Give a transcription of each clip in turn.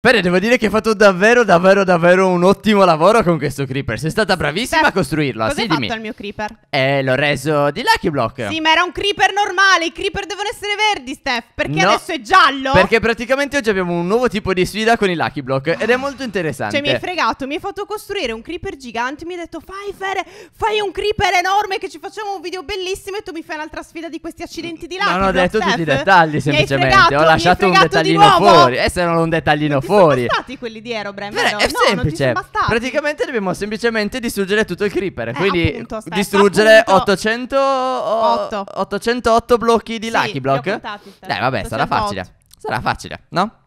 Bene, devo dire che hai fatto davvero, davvero, davvero un ottimo lavoro con questo creeper. Sei stata bravissima Steph, a cioè, costruirlo. Cosa hai fatto al mio creeper? Eh, l'ho reso di Lucky Block. Sì, ma era un creeper normale. I creeper devono essere verdi, Steph. Perché no, adesso è giallo? Perché praticamente oggi abbiamo un nuovo tipo di sfida con i Lucky Block. Ah. Ed è molto interessante. Cioè, mi hai fregato. Mi hai fatto costruire un creeper gigante. Mi hai detto, fai, Fer, fai un creeper enorme che ci facciamo un video bellissimo. E tu mi fai un'altra sfida di questi accidenti di Lucky Block. Non ho detto Steph. tutti i dettagli, semplicemente. Fregato, ho lasciato un dettaglino fuori. E eh, se non un dettaglino fuori fuori. Sono stati quelli di Aerobrand? Beh, no, è no, semplice. Praticamente dobbiamo semplicemente distruggere tutto il creeper. Eh, quindi appunto, distruggere appunto... 800, oh, 808 blocchi di sì, Lucky Block. Contati, eh, vabbè, sarà facile. Sarà facile, no?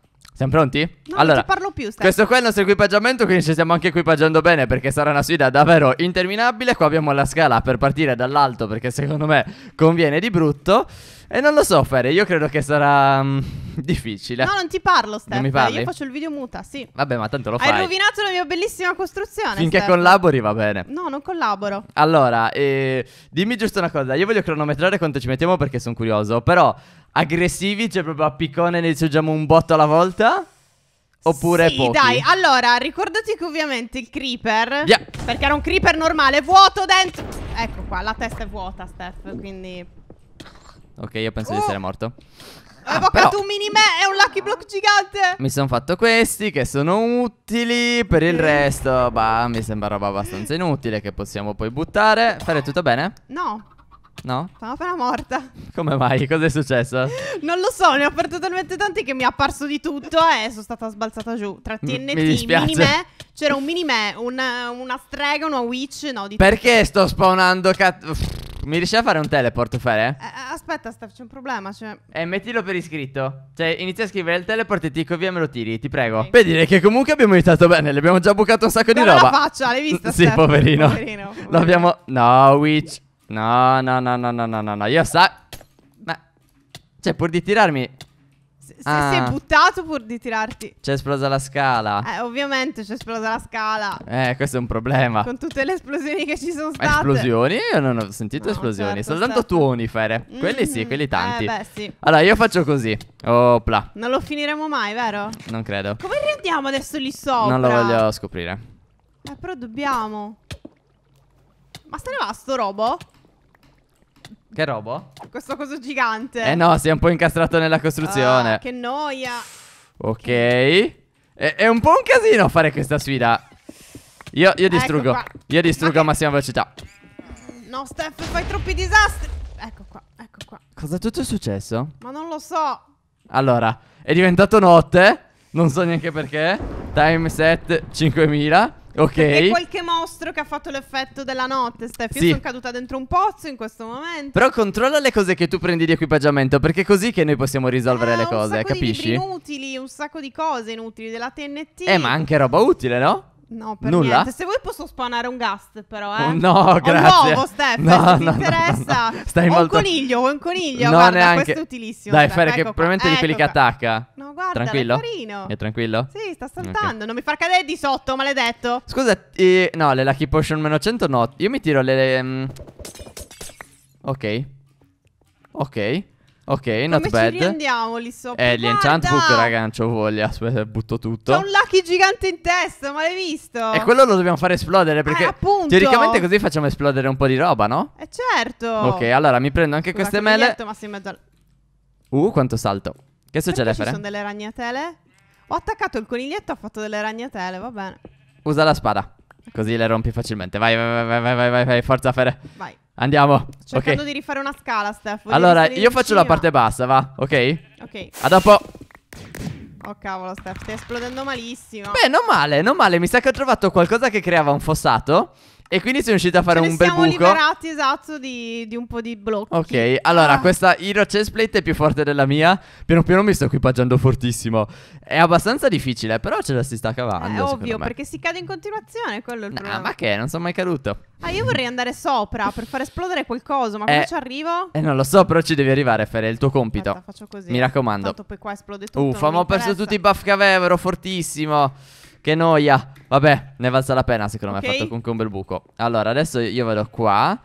Siamo pronti? No, allora, non ti parlo più. Stai. Questo qua è il nostro equipaggiamento, quindi ci stiamo anche equipaggiando bene perché sarà una sfida davvero interminabile. Qua abbiamo la scala per partire dall'alto perché secondo me conviene di brutto. E non lo so, Fere, io credo che sarà mh, mm, difficile. No, non ti parlo, Steph. Non mi parli? Io faccio il video muta, sì. Vabbè, ma tanto lo Hai fai. Hai rovinato la mia bellissima costruzione. Finché Steph. collabori va bene. No, non collaboro. Allora, eh, dimmi giusto una cosa. Io voglio cronometrare quanto ci mettiamo perché sono curioso. Però aggressivi, cioè proprio a piccone ne giochiamo un botto alla volta? Oppure sì, pochi? dai, allora, ricordati che ovviamente il creeper, yeah. perché era un creeper normale, vuoto dentro... Ecco qua, la testa è vuota, Steph, quindi... Ok, io penso oh. di essere morto. Ho ah, evocato ah, un mini me e un lucky block gigante. Mi sono fatto questi che sono utili. Per il resto, bah, mi sembra roba abbastanza inutile che possiamo poi buttare. Fare tutto bene? No. No? Sono appena morta. Come mai? Cosa è successo? non lo so, ne ho aperto talmente tanti che mi è apparso di tutto eh, e sono stata sbalzata giù. Tra TNT, mi dispiace. minime, c'era un minime, una, una strega, una witch, no, di Perché tutto. sto spawnando cat... Mi riesci a fare un teleport, Fere? Eh, eh aspetta, Steph, c'è un problema. Cioè... Eh, mettilo per iscritto. Cioè, inizia a scrivere il teleport e ti dico via, me lo tiri, ti prego. Okay. Beh, direi che comunque abbiamo iniziato bene. Le abbiamo già bucato un sacco Però di roba. Ma la faccia, l'hai vista? sì, poverino. poverino, poverino. L'abbiamo. No, Witch. No, no, no, no, no, no, no, no. Io sa... Ma... Cioè, pur di tirarmi... Se, se ah. sei buttato pur di tirarti. C'è esplosa la scala. Eh, ovviamente c'è esplosa la scala. Eh, questo è un problema. Con tutte le esplosioni che ci sono state. Ma esplosioni? Io non ho sentito no, esplosioni. Certo, Soltanto certo. tuoni Fere. Mm -hmm. Quelli sì, mm-hmm. quelli tanti. Eh, beh, sì. Allora, io faccio così. Opla. Non lo finiremo mai, vero? Non credo. Come riandiamo adesso lì sopra? Non lo voglio scoprire. Eh, però dobbiamo. Ma se ne va sto robo? Che robo? Questo coso gigante. Eh no, si è un po' incastrato nella costruzione. Ah, che noia. Ok. È, è, un po' un casino fare questa sfida. Io, io ecco distruggo. Ecco io distruggo a massima velocità. No, Steph, fai troppi disastri. Ecco qua, ecco qua. Cosa tutto è successo? Ma non lo so. Allora, è diventato notte. Non so neanche perché. Time set 5000. Ok. E qualche mostro che ha fatto l'effetto della notte, Steph. Io sì. sono caduta dentro un pozzo in questo momento. Però controlla le cose che tu prendi di equipaggiamento, perché è così che noi possiamo risolvere eh, le cose, capisci? Un sacco capisci? di inutili, un sacco di cose inutili, della TNT. Eh, ma anche roba utile, no? No, per Nulla? niente. Se vuoi posso spawnare un gast, però, eh. Oh, no, grazie. Un uovo, Steph, no, se ti no, interessa. No, Stai o molto... un coniglio, o un coniglio. No, guarda, neanche... questo è utilissimo. Dai, cioè, Fer, ecco, ecco che probabilmente ecco di quelli qua. che attacca. No, guarda, tranquillo. è carino. È tranquillo? Sì, sta saltando. Okay. Non mi far cadere di sotto, maledetto. Scusa, eh, no, le Lucky Potion meno 100 no. Io mi tiro le... le um... Ok. Ok. Ok, not Come bad. Ci rendiamo lì sopra. Eh, l'enchant book, raga, non c'ho voglia. Aspetta, butto tutto. C'è un lucky gigante in testa, ma l'hai visto? E quello lo dobbiamo fare esplodere eh, perché. Eh, appunto. Teoricamente così facciamo esplodere un po' di roba, no? Eh, certo. Ok, allora mi prendo anche Scusa, queste mele. Detto, ma sei in mezzo al... Uh, quanto salto. Che succede, Fere? Ci sono delle ragnatele? Ho attaccato il coniglietto, ho fatto delle ragnatele, va bene. Usa la spada. Così le rompi facilmente. Vai, vai, vai, vai, vai, vai, vai, forza, Fere. Vai. Andiamo. Cercando okay. di rifare una scala, Steph. Allora, io faccio la parte bassa, va? Ok? Ok. A dopo. Oh cavolo Steph, stai esplodendo malissimo Beh non male, non male Mi sa che ho trovato qualcosa che creava un fossato e quindi siamo riusciti a fare Ce un bel buco. Ci siamo liberati, esatto, di, di, un po' di blocchi. Ok, allora, ah. questa Hero Chestplate è più forte della mia. Piano piano mi sto equipaggiando fortissimo. È abbastanza difficile, però ce la si sta cavando, È eh, ovvio, me. perché si cade in continuazione, quello è il nah, problema. ma che? Non sono mai caduto. Ah, io vorrei andare sopra per far esplodere qualcosa, ma eh, come ci arrivo? Eh, non lo so, però ci devi arrivare, Fer, è il tuo compito. Aspetta, faccio così. Mi raccomando. Tanto poi qua esplode tutto. Uffa, ma ho perso tutti i buff che avevo, ero fortissimo. Che noia. Vabbè, ne è valsa la pena secondo okay. me. Ha fatto comunque un bel buco. Allora, adesso io vado qua.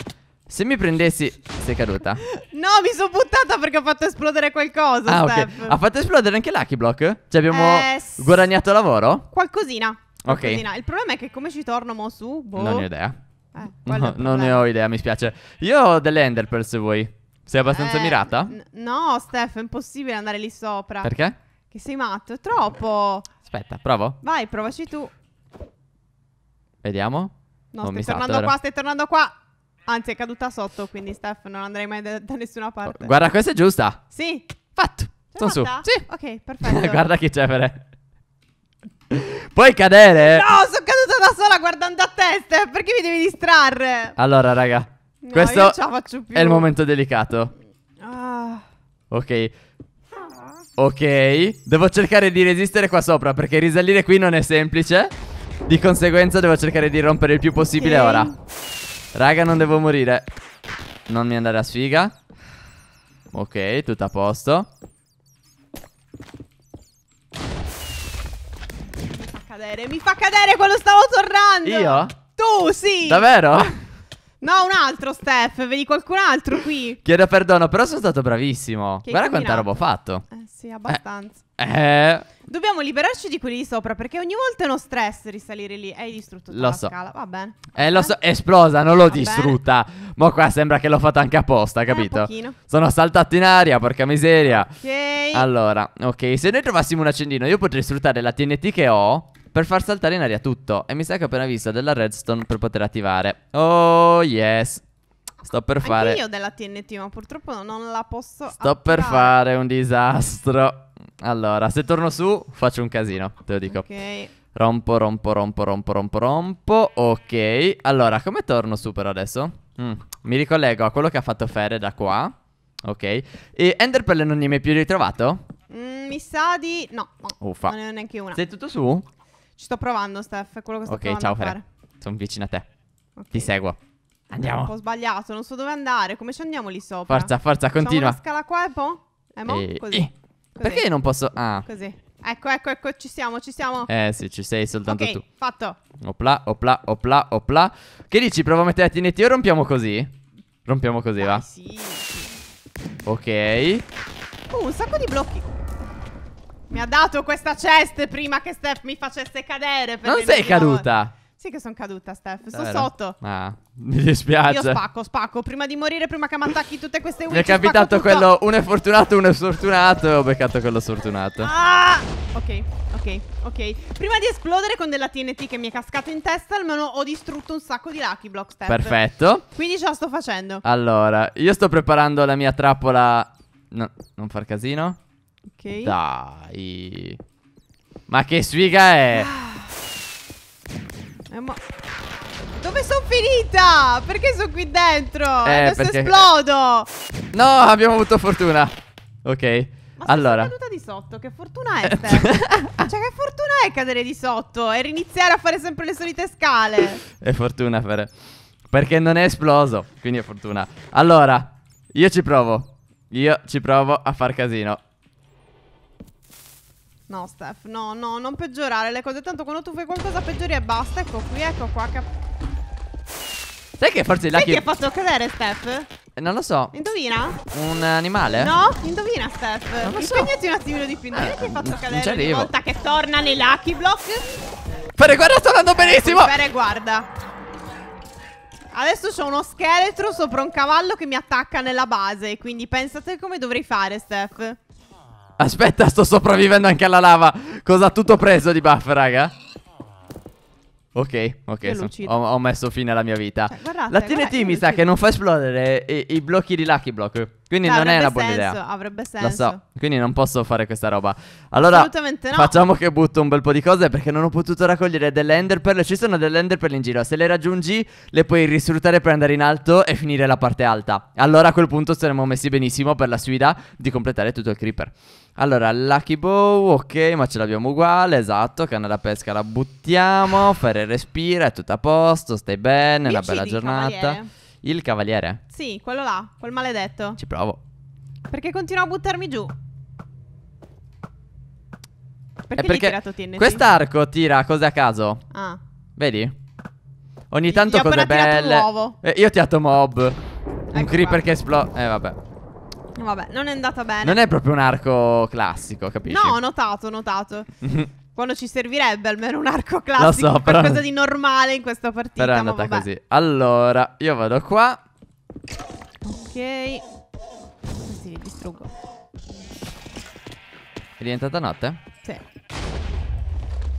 Se mi prendessi... Sei caduta? No, mi sono buttata perché ho fatto esplodere qualcosa, ah, okay. Ha fatto esplodere anche Lucky Block? Cioè abbiamo eh, guadagnato lavoro? Qualcosina. Qualcosina. Ok. Il problema è che come ci torno mo su? Boh. Non ho idea. Eh, no, non ne ho idea, mi spiace. Io ho delle Ender per se vuoi. Sei abbastanza eh, mirata? No, Steph, è impossibile andare lì sopra. Perché? Che sei matto, è troppo. Aspetta, provo. Vai, provaci tu. Vediamo. No, non stai tornando qua, stai tornando qua. Anzi, è caduta sotto, quindi Steph non andrei mai da, da nessuna parte. guarda, questa è giusta. Sì. Fatto. Sono su. Sì. Ok, perfetto. guarda chi che cevere. Puoi cadere. No, sono caduta da sola guardando a testa. Perché mi devi distrarre? Allora, raga. No, questo è il momento delicato. Ah. Ok. Ok Devo cercare di resistere qua sopra Perché risalire qui non è semplice Di conseguenza devo cercare di rompere il più possibile okay. ora Raga non devo morire Non mi andare a sfiga Ok tutto a posto Mi fa cadere quando stavo tornando. Io? Tu, sì. Davvero? No, un altro, Steph. Vedi qualcun altro qui. Chiedo perdono, però sono stato bravissimo. Che Guarda combinato. quanta roba ho fatto. Eh. Sì, abbastanza. Eh, eh. Dobbiamo liberarci di quelli di sopra perché ogni volta è uno stress risalire lì. Hai distrutto tutta lo la so. scala. Va bene. eh, lo so, esplosa, non l'ho distrutta. Ma qua sembra che l'ho fatta anche apposta, eh, capito? Eh, Sono saltato in aria, porca miseria. Ok. Allora, ok, se noi trovassimo un accendino, io potrei sfruttare la TNT che ho per far saltare in aria tutto. E mi sa che ho appena visto della redstone per poter attivare. Oh, yes. Sto per fare. Anche io della TNT, ma purtroppo non la posso. Sto attirare. per fare un disastro. Allora, se torno su, faccio un casino, te lo dico. Ok. Rompo, rompo, rompo, rompo, rompo, rompo. Ok. Allora, come torno su per adesso? Mm. Mi ricollego a quello che ha fatto Fere da qua. Ok. E Enderpelle non ne hai più ritrovato? Mm, mi sa di... No, no. Uffa. Non ne ho neanche una. Sei tutto su? Ci sto provando, Steph. È quello che sto okay, provando ciao, a fare. Ok, ciao Fere. Sono vicino a te. Okay. Ti seguo. Andiamo. È un po' sbagliato, non so dove andare. Come ci andiamo lì sopra? Forza, forza, continua. Facciamo una scala qua e poi? Eh, e mo? Così. Così. Perché non posso... Ah. Così. Ecco, ecco, ecco, ci siamo, ci siamo. Eh sì, ci sei soltanto okay, tu. fatto. Opla, opla, opla, opla. Che dici, provo a mettere la TNT o rompiamo così? Rompiamo così, Dai, va? Sì. Ok. Uh, un sacco di blocchi. Mi ha dato questa cesta prima che Steph mi facesse cadere. Non sei caduta. Lavoro. Sì che sono caduta, Steph. Sono eh, Davvero? sotto. Ah, mi dispiace. Io spacco, spacco. Prima di morire, prima che m'attacchi tutte queste witch Mi è capitato quello... Uno è fortunato, uno è sfortunato. E ho beccato quello sfortunato. Ah! Ok, ok, ok. Prima di esplodere con della TNT che mi è cascato in testa, almeno ho distrutto un sacco di Lucky Block, Steph. Perfetto. Quindi ce la sto facendo. Allora, io sto preparando la mia trappola... No, non far casino. Ok. Dai. Ma che sfiga è? Ah. Eh, ma... Dove sono finita? Perché sono qui dentro? Eh, Adesso perché... esplodo No, abbiamo avuto fortuna Ok ma allora. sei caduta di sotto, che fortuna è eh, cioè, che fortuna è cadere di sotto e riniziare a fare sempre le solite scale. è fortuna, per... Perché non è esploso, quindi è fortuna. Allora, io ci provo. Io ci provo a far casino. No, Steph, no, no, non peggiorare le cose. Tanto quando tu fai qualcosa peggiori e basta. Ecco qui, ecco qua. Che... Sai che forse Lucky... Sai che ha fatto cadere, Steph? Eh, non lo so. Indovina? Un animale? No, indovina, Steph. Non lo so. Impegnati un attimino di più. Indovina eh, che hai fatto cadere una volta che torna nei Lucky Block. Pere, guarda, sto andando benissimo. Pere, guarda. Adesso c'è uno scheletro sopra un cavallo che mi attacca nella base. Quindi pensate come dovrei fare, Steph. Aspetta, sto sopravvivendo anche alla lava. Cosa ha tutto preso di buff, raga? Ok, ok, so, ho, ho, messo fine alla mia vita. Cioè, guardate, la TNT guarda, mi sa che non fa esplodere i, i blocchi di Lucky Block. Quindi Beh, non è una buona senso, idea. Avrebbe senso. Lo so. Quindi non posso fare questa roba. Allora, Assolutamente no. facciamo che butto un bel po' di cose perché non ho potuto raccogliere delle enderpearl. Ci sono delle enderpearl in giro. Se le raggiungi, le puoi risfruttare per andare in alto e finire la parte alta. Allora a quel punto saremmo messi benissimo per la sfida di completare tutto il creeper. Allora, Lucky Bow, ok, ma ce l'abbiamo uguale, esatto, canna da pesca la buttiamo, Ferre respira, è tutto a posto, stai bene, Io una bella giornata. Cavaliere. Il cavaliere? Sì, quello là, quel maledetto. Ci provo. Perché continua a buttarmi giù? Perché, è eh, perché tirato TNT? Quest'arco tira cose a caso. Ah. Vedi? Ogni tanto cose belle. Eh, io ho tirato mob. Ecco un creeper qua. che esplode. Eh, vabbè. Vabbè, non è andata bene. Non è proprio un arco classico, capisci? No, ho notato, ho notato. Quando ci servirebbe almeno un arco classico, Lo so, però... qualcosa di normale in questa partita. Però è andata così. Allora, io vado qua. Ok. Questi li distruggo. È diventata notte? Sì.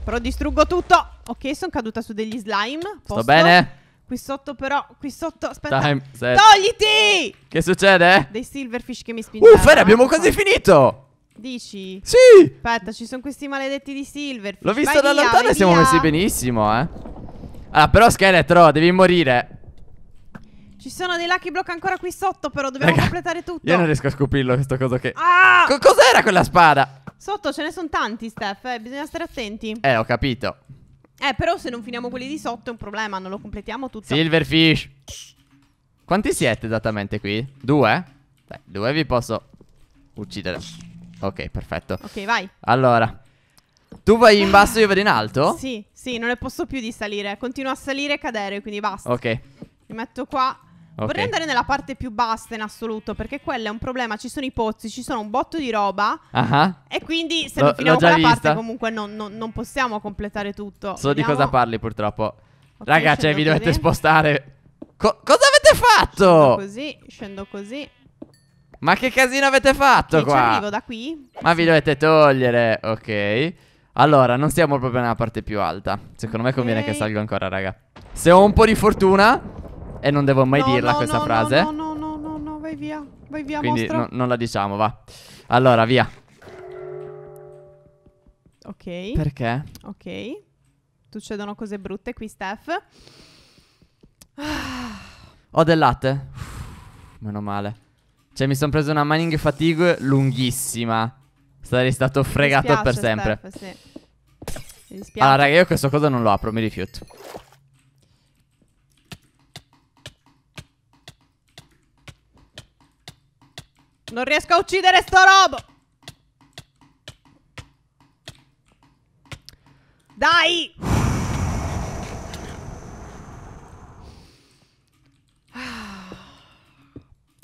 Però distruggo tutto. Ok, sono caduta su degli slime. Posto. Sto bene. Qui sotto però, qui sotto, aspetta. Time, Togliti! Che succede? Dei silverfish che mi spingono. Uh, Fer, abbiamo quasi finito! Dici? Sì! Aspetta, ci sono questi maledetti di Silver. L'ho visto da lontano e siamo via. messi benissimo, eh. Ah, però scheletro, devi morire. Ci sono dei lucky block ancora qui sotto, però dobbiamo Raga, completare tutto. Io non riesco a scoprirlo questo coso che. Ah! Co cos'era quella spada? Sotto ce ne sono tanti, Steph, eh, bisogna stare attenti. Eh, ho capito. Eh, però se non finiamo quelli di sotto è un problema, non lo completiamo tutto. Silverfish. Quanti siete esattamente qui? Due? Dai, due vi posso uccidere. Ok, perfetto. Ok, vai. Allora, tu vai in basso io vado in alto? Sì, sì, non ne posso più di salire. Continuo a salire e cadere, quindi basta. Ok. Mi metto qua. Okay. Vorrei andare nella parte più bassa in assoluto perché quella è un problema. Ci sono i pozzi, ci sono un botto di roba. Uh-huh. E quindi se L- non finiamo quella vista. parte comunque non, non, non, possiamo completare tutto. So Vediamo. di cosa parli purtroppo. Okay, Raga, cioè, vi dovete spostare. Co- cosa avete fatto? Scendo così, scendo così. Ma che casino avete fatto e qua? Ci arrivo da qui? Ma vi dovete togliere, ok Allora, non stiamo proprio nella parte più alta Secondo me conviene okay. che salgo ancora, raga Se ho un po' di fortuna e non devo mai no, dirla no, questa no, frase No, no, no, no, no, vai via Vai via, Quindi non la diciamo, va Allora, via Ok Perché? Ok Succedono cose brutte qui, Steph Ho del latte Uff, Meno male cioè, mi sono preso una mining fatigue lunghissima. Sarei stato fregato dispiace, per sempre. Steph, sì. Allora, raga, io questo cosa non lo apro, mi rifiuto. Non riesco a uccidere sto robo. Dai!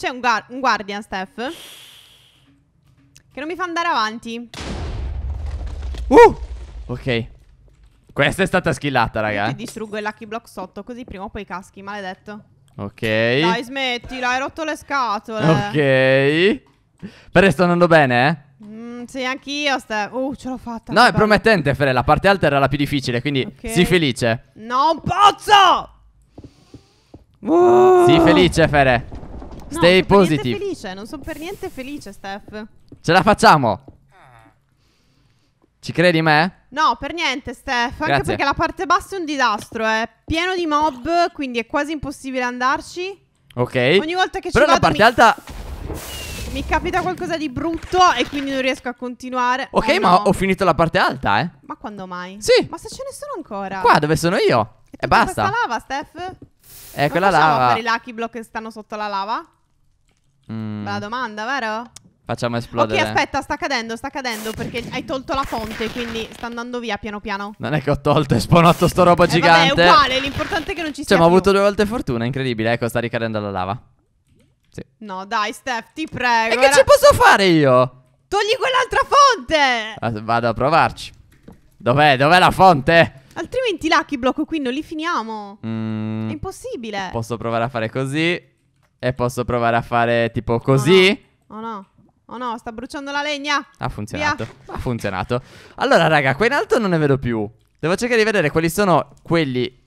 C'è un, guard un guardian, Steph. Che non mi fa andare avanti. Uh! Ok. Questa è stata skillata, raga. Io ti distruggo il lucky block sotto, così prima o poi caschi, maledetto. Ok. Dai, smettila, hai rotto le scatole. Ok. Però sto andando bene, eh? Mm, sì, anch'io, Steph. Uh, ce l'ho fatta. No, è bella. promettente, Fre. La parte alta era la più difficile, quindi okay. sii felice. No, un pozzo! Uh. Sii felice, Fere. Stay no, positive. Felice, non sono per niente felice, Steph. Ce la facciamo. Ci credi me? No, per niente, Steph. Grazie. Anche perché la parte bassa è un disastro. È pieno di mob, quindi è quasi impossibile andarci. Ok. Ogni volta che Però ci vado. Però la parte mi... alta. Mi capita qualcosa di brutto e quindi non riesco a continuare. Ok, oh, ma no. ho finito la parte alta, eh. Ma quando mai? Sì. Ma se ce ne sono ancora? Qua, dove sono io? E, basta. basta. Questa lava, Steph? È eh, quella lava. Ma per i lucky block che stanno sotto la lava? Mm. Bella domanda, vero? Facciamo esplodere. Ok, aspetta, sta cadendo, sta cadendo perché hai tolto la fonte, quindi sta andando via piano piano. Non è che ho tolto e spawnato sto roba eh, gigante. Vabbè, è uguale, l'importante è che non ci cioè, sia. Cioè, ma ho avuto due volte fortuna, incredibile. Ecco, sta ricadendo la lava. Sì. No, dai, Steph, ti prego. E era... che ci posso fare io? Togli quell'altra fonte. Ah, vado a provarci. Dov'è? Dov'è la fonte? Altrimenti Lucky Block qui non li finiamo. Mm. È impossibile. Posso provare a fare così. E posso provare a fare tipo così? Oh no. Oh no. Oh no, sta bruciando la legna. Ha funzionato. Via. Ha funzionato. Allora, raga, qua in alto non ne vedo più. Devo cercare di vedere quali sono quelli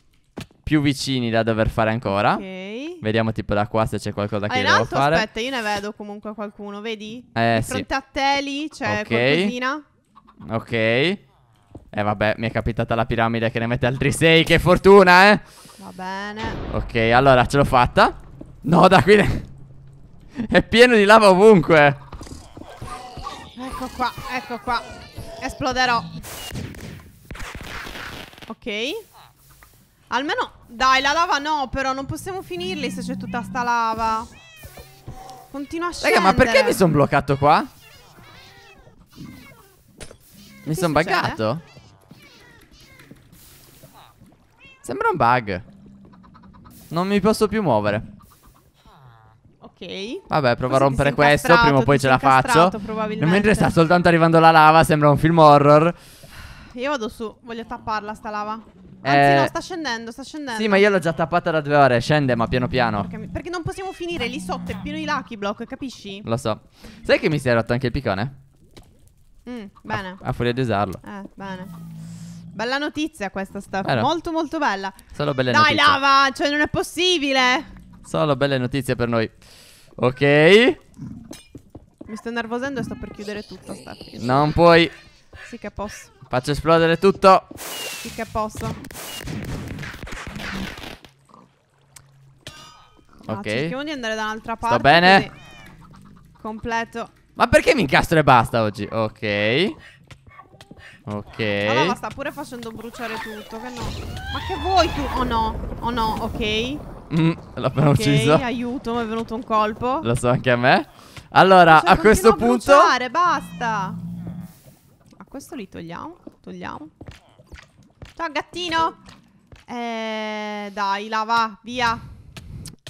più vicini da dover fare ancora. Ok. Vediamo tipo da qua se c'è qualcosa ah, che devo alto, fare. Aspetta, io ne vedo comunque qualcuno, vedi? Eh, Di fronte sì. a te lì c'è okay. qualcosina. Ok. Eh vabbè, mi è capitata la piramide che ne mette altri 6, che fortuna, eh. Va bene. Ok, allora ce l'ho fatta. No, da qui È pieno di lava ovunque. Ecco qua, ecco qua. Esploderò. Ok. Almeno... Dai, la lava no, però non possiamo finirli se c'è tutta sta lava. Continua a scendere. Raga, ma perché mi sono bloccato qua? Mi sono eh. buggato? Sembra un bug. Non mi posso più muovere. Ok. Vabbè, provo a rompere questo, prima o poi ce la faccio. Mentre sta soltanto arrivando la lava, sembra un film horror. Io vado su, voglio tapparla sta lava. Eh, Anzi, eh, no, sta scendendo, sta scendendo. Sì, ma io l'ho già tappata da due ore. Scende, ma piano piano. Perché, perché non possiamo finire lì sotto, è pieno di lucky block, capisci? Lo so. Sai che mi si è rotto anche il piccone? Mm, bene. A, a furia di usarlo. Eh, bene. Bella notizia questa, Steph. Eh Molto, molto bella. Solo belle Dai, notizie. Dai, lava, cioè non è possibile. Solo belle notizie per noi. Ok. Mi sto nervosendo e sto per chiudere tutto. Starfish. Non puoi. Sì che posso. Faccio esplodere tutto. Sì che posso. Ah, ok. cerchiamo di andare da un'altra parte. Va bene. Completo. Ma perché mi incastro e basta oggi? Ok. Ok. Allora, sta pure facendo bruciare tutto. Che no. Ma che vuoi tu? Oh no. Oh no, ok. Mm, l'ha appena okay, uccisa. aiuto, mi è venuto un colpo. Lo so anche a me. Allora, cioè, a questo punto... A basta. A questo li togliamo. Togliamo. Ciao, gattino. Eh, dai, lava, via.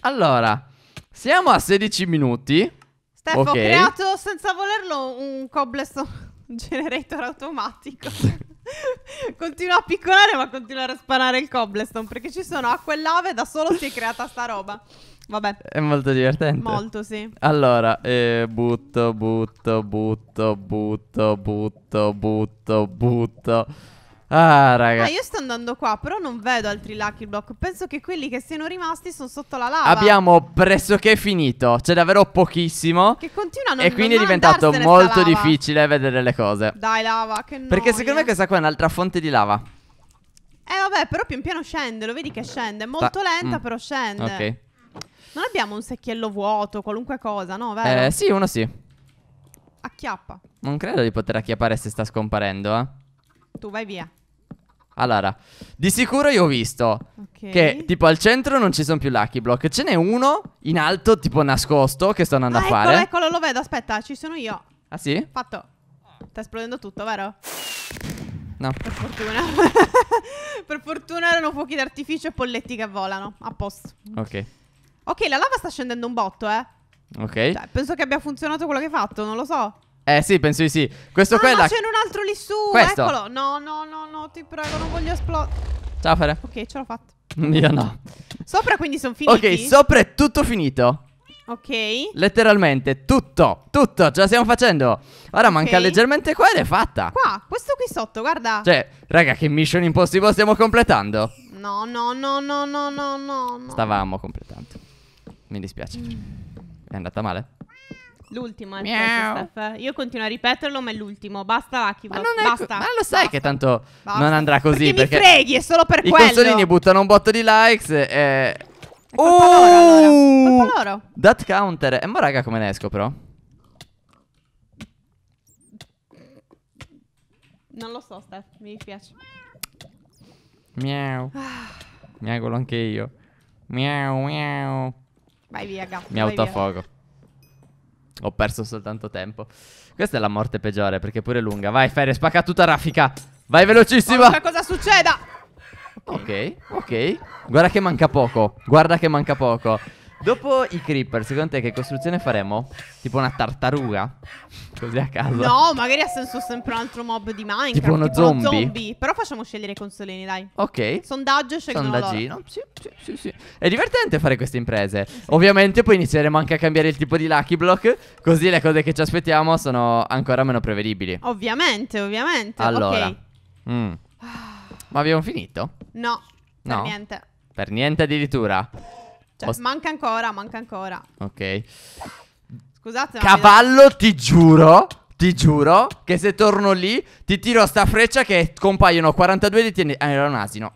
Allora, siamo a 16 minuti. Stefano, okay. ho creato senza volerlo un cobblestone generator automatico. Continua a piccolare ma continuare a sparare il cobblestone perché ci sono acqua e lave da solo si è creata sta roba. Vabbè. È molto divertente. Molto, sì. Allora, eh, butto, butto, butto, butto, butto, butto, butto. Ah, raga. Ma io sto andando qua, però non vedo altri Lucky Block. Penso che quelli che siano rimasti sono sotto la lava. Abbiamo pressoché finito. C'è davvero pochissimo. Che continuano a non E quindi non è diventato molto difficile vedere le cose. Dai, lava, che noia. Perché secondo me questa qua è un'altra fonte di lava. Eh, vabbè, però pian piano scende. Lo vedi che scende. È molto Ta lenta, mm. però scende. Ok. Non abbiamo un secchiello vuoto, qualunque cosa, no? Vero? Eh, sì, uno sì. Acchiappa. Non credo di poter acchiappare se sta scomparendo, eh. Tu vai via. Allora, di sicuro io ho visto okay. che tipo al centro non ci sono più lucky block. Ce n'è uno in alto, tipo nascosto, che sto andando ah, a eccolo, fare. Eccolo, lo vedo. Aspetta, ci sono io. Ah, sì? Fatto. Sta esplodendo tutto, vero? No. Per fortuna. per fortuna erano fuochi d'artificio e polletti che volano. A posto. Ok. Ok, la lava sta scendendo un botto, eh. Ok. Cioè, penso che abbia funzionato quello che hai fatto, non lo so. Eh sì, penso di sì. Questo ah, qua no, è la... c'è un altro lì su. Questo. Eccolo. No, no, no, no, ti prego, non voglio esplodere. Ciao, Fere. Ok, ce l'ho fatta. Io no. Sopra quindi sono finiti. Ok, sopra è tutto finito. Ok. Letteralmente tutto, tutto, ce la stiamo facendo. Ora okay. manca leggermente qua ed è fatta. Qua, questo qui sotto, guarda. Cioè, raga, che mission impossible stiamo completando. No, no, no, no, no, no, no. Stavamo completando. Mi dispiace. Mm. È andata male? L'ultimo è eh, Steph. Io continuo a ripeterlo, ma è l'ultimo. Basta Akibo. Ma, non è basta. Co- ma lo sai basta. che tanto basta. non andrà così. Perché, perché mi freghi, è solo per i quello. I consolini buttano un botto di likes e... È colpa oh! loro, uh! allora. loro. That counter. E eh, ma raga, come ne esco però? Non lo so, Steph. Mi dispiace. Miau. Miagolo anche io. Miau, miau. Vai via, gatto. Mi autofogo. Ho perso soltanto tempo. Questa è la morte peggiore perché è pure lunga. Vai, Fere, spacca tutta Rafika. Vai velocissima. Ma cosa succeda? Ok, ok. Guarda che manca poco. Guarda che manca poco. Dopo i creeper, secondo te che costruzione faremo? Tipo una tartaruga? Così a caso. No, magari ha senso sempre un altro mob di Minecraft. Tipo uno, tipo zombie. uno zombie. Però facciamo scegliere i consolini, dai. Ok. Sondaggio scegliamo. Sondaggino. Sì, sì, sì, sì, È divertente fare queste imprese. Sì. Ovviamente poi inizieremo anche a cambiare il tipo di Lucky Block. Così le cose che ci aspettiamo sono ancora meno prevedibili. Ovviamente, ovviamente. Allora. Okay. Mm. Ma abbiamo finito? No, no. per niente. Per niente addirittura. Cioè, Post... manca ancora, manca ancora. Ok. Scusate. Cavallo, vedo... ti giuro. Ti giuro che se torno lì ti tiro sta freccia che compaiono 42 di detieni. Ah, eh, era un asino.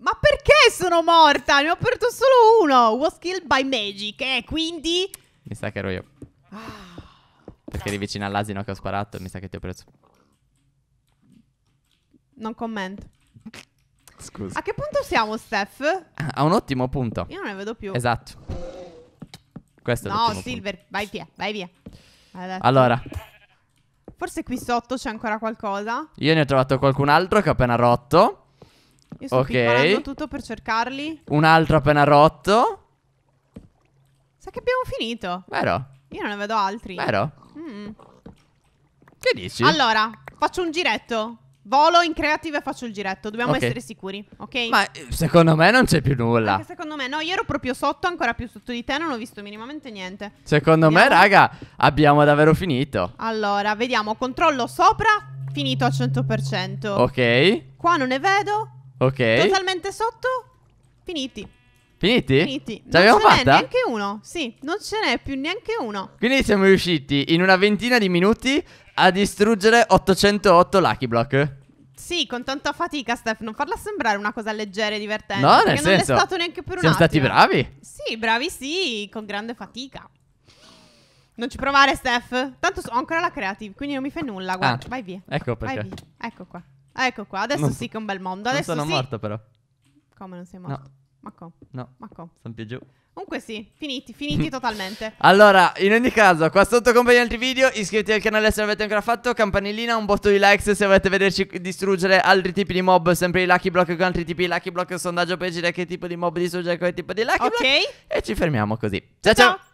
Ma perché sono morta? Ne ho aperto solo uno. Was killed by magic. Eh, quindi. Mi sa che ero io. Perché eri vicino all'asino che ho sparato. Mi sa che ti ho preso. Non commento. Scusa. A che punto siamo, Steph? A un ottimo punto. Io non ne vedo più. Esatto. Questo no, è Silver, punto. vai via, vai via. Adesso. Allora. Forse qui sotto c'è ancora qualcosa. Io ne ho trovato qualcun altro che ho appena rotto. Io sto okay. tutto per cercarli. Un altro appena rotto. Sa che abbiamo finito. Vero? Io non ne vedo altri. Vero? Mm. Che dici? Allora, faccio un giretto. Volo in creative e faccio il giretto, dobbiamo okay. essere sicuri, ok? Ma eh, secondo me non c'è più nulla. Anche secondo me, no, io ero proprio sotto, ancora più sotto di te, non ho visto minimamente niente. Secondo vediamo. me, raga, abbiamo davvero finito. Allora, vediamo, controllo sopra, finito al 100%. Ok. Qua non ne vedo. Ok. Totalmente sotto, finiti. Finiti? Finiti. Ce l'abbiamo fatta? Non ce n'è neanche uno. Sì, non ce n'è più neanche uno. Quindi siamo riusciti in una ventina di minuti a distruggere 808 Lucky Block. Sì, con tanta fatica, Steph, non farla sembrare una cosa leggera e divertente. No, nel senso. Non è stato neanche per un Siamo attimo. stati bravi. Sì, bravi sì, con grande fatica. Non ci provare, Steph. Tanto ho ancora la creative, quindi non mi fai nulla. Ah, guarda, ah, vai via. Ecco perché. Via. Ecco qua. Ecco qua. Adesso non, sì che è un bel mondo. Adesso non sono sì. morto, però. Come non sei morto? No. Ma come? No. Ma come? Sono più giù. Comunque sì, finiti, finiti mm. totalmente. Allora, in ogni caso, qua sotto compagni altri video, iscriviti al canale se non l'avete ancora fatto, campanellina, un botto di likes se volete vederci distruggere altri tipi di mob, sempre i Lucky Block con altri tipi di Lucky Block, sondaggio per dire che tipo di mob distruggere con che tipo di Lucky okay. Block. Ok. E ci fermiamo così. ciao! ciao. ciao.